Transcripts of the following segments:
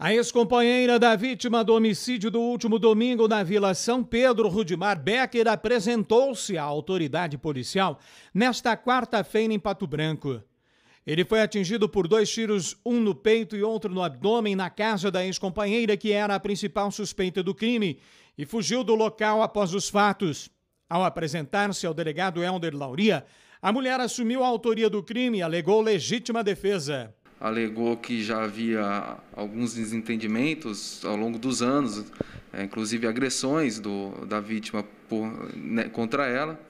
A ex-companheira da vítima do homicídio do último domingo na Vila São Pedro, Rudimar Becker, apresentou-se à autoridade policial nesta quarta-feira em Pato Branco. Ele foi atingido por dois tiros, um no peito e outro no abdômen, na casa da ex-companheira, que era a principal suspeita do crime, e fugiu do local após os fatos. Ao apresentar-se ao delegado Helder Lauria, a mulher assumiu a autoria do crime e alegou legítima defesa alegou que já havia alguns desentendimentos ao longo dos anos, é, inclusive agressões do, da vítima por, né, contra ela.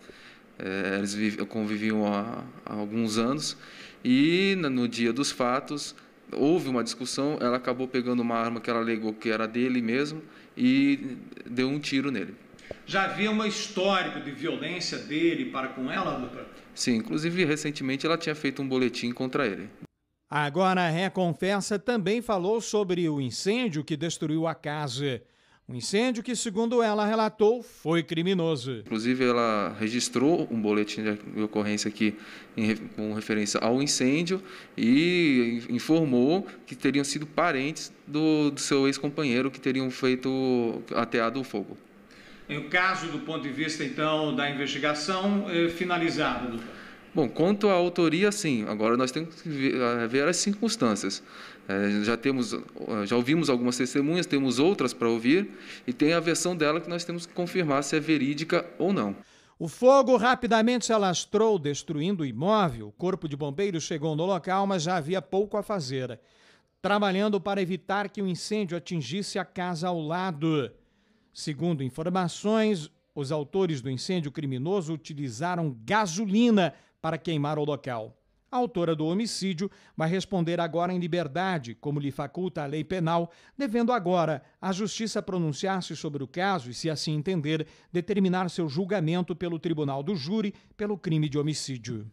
É, eles conviviam há, há, alguns anos e no dia dos fatos houve uma discussão. Ela acabou pegando uma arma que ela alegou que era dele mesmo e deu um tiro nele. Já havia um histórico de violência dele para com ela, doutor? Sim, inclusive recentemente ela tinha feito um boletim contra ele. Agora, a Reconfessa também falou sobre o incêndio que destruiu a casa. Um incêndio que, segundo ela relatou, foi criminoso. Inclusive, ela registrou um boletim de ocorrência aqui em, com referência ao incêndio e informou que teriam sido parentes do, do seu ex-companheiro que teriam feito ateado o fogo. Em o caso, do ponto de vista, então, da investigação, é finalizado, doutor? Bom, quanto à autoria, sim. Agora nós temos que ver as circunstâncias. É, já temos, já ouvimos algumas testemunhas, temos outras para ouvir e tem a versão dela que nós temos que confirmar se é verídica ou não. O fogo rapidamente se alastrou, destruindo o imóvel. O corpo de bombeiros chegou no local, mas já havia pouco a fazer, trabalhando para evitar que o incêndio atingisse a casa ao lado. Segundo informações, os autores do incêndio criminoso utilizaram gasolina para queimar o local. A autora do homicídio vai responder agora em liberdade, como lhe faculta a lei penal, devendo agora a justiça pronunciar-se sobre o caso e, se assim entender, determinar seu julgamento pelo tribunal do júri pelo crime de homicídio.